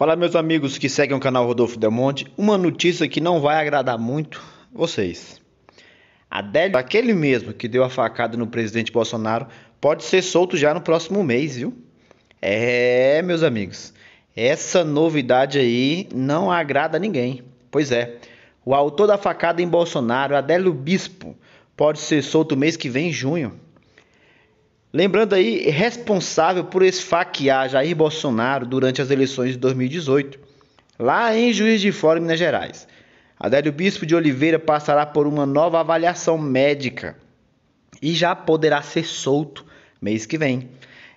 Fala meus amigos que seguem o canal Rodolfo Del Monte, uma notícia que não vai agradar muito vocês. Adélio, aquele mesmo que deu a facada no presidente Bolsonaro, pode ser solto já no próximo mês, viu? É, meus amigos, essa novidade aí não agrada a ninguém. Pois é, o autor da facada em Bolsonaro, Adélio Bispo, pode ser solto mês que vem, em junho. Lembrando aí, responsável por esfaquear Jair Bolsonaro durante as eleições de 2018, lá em Juiz de Fora, Minas Gerais. Adélio Bispo de Oliveira passará por uma nova avaliação médica e já poderá ser solto mês que vem.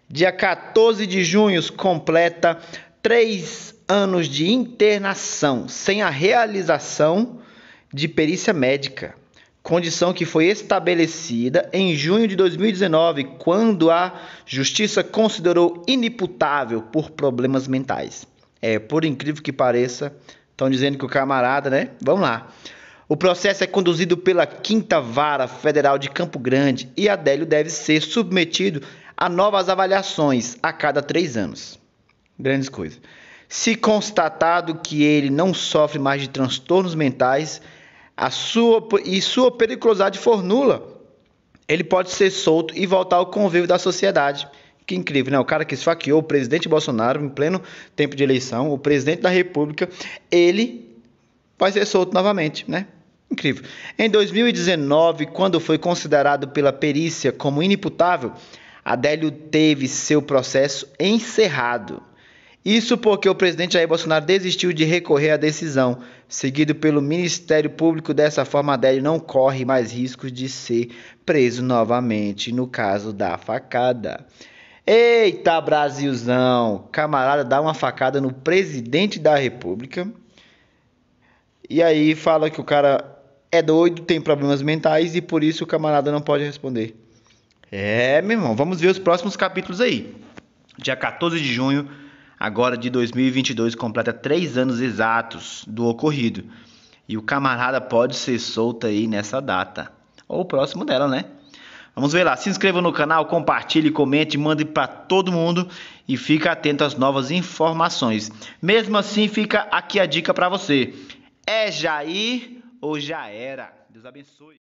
Dia 14 de junho completa três anos de internação sem a realização de perícia médica condição que foi estabelecida em junho de 2019, quando a justiça considerou inimputável por problemas mentais. É, por incrível que pareça, estão dizendo que o camarada, né? Vamos lá. O processo é conduzido pela Quinta Vara Federal de Campo Grande e Adélio deve ser submetido a novas avaliações a cada três anos. Grandes coisas. Se constatado que ele não sofre mais de transtornos mentais, a sua, e sua periculosidade for nula, ele pode ser solto e voltar ao convívio da sociedade. Que incrível, né? O cara que esfaqueou o presidente Bolsonaro em pleno tempo de eleição, o presidente da República, ele vai ser solto novamente, né? Incrível. Em 2019, quando foi considerado pela perícia como inimputável, Adélio teve seu processo encerrado. Isso porque o presidente Jair Bolsonaro desistiu de recorrer à decisão, seguido pelo Ministério Público. Dessa forma, Adélio não corre mais riscos de ser preso novamente no caso da facada. Eita, Brasilzão! Camarada dá uma facada no presidente da República. E aí fala que o cara é doido, tem problemas mentais e por isso o camarada não pode responder. É, meu irmão, vamos ver os próximos capítulos aí. Dia 14 de junho agora de 2022 completa três anos exatos do ocorrido. E o camarada pode ser solto aí nessa data. Ou próximo dela, né? Vamos ver lá. Se inscreva no canal, compartilhe, comente, mande para todo mundo e fique atento às novas informações. Mesmo assim, fica aqui a dica para você. É Jair ou já era? Deus abençoe.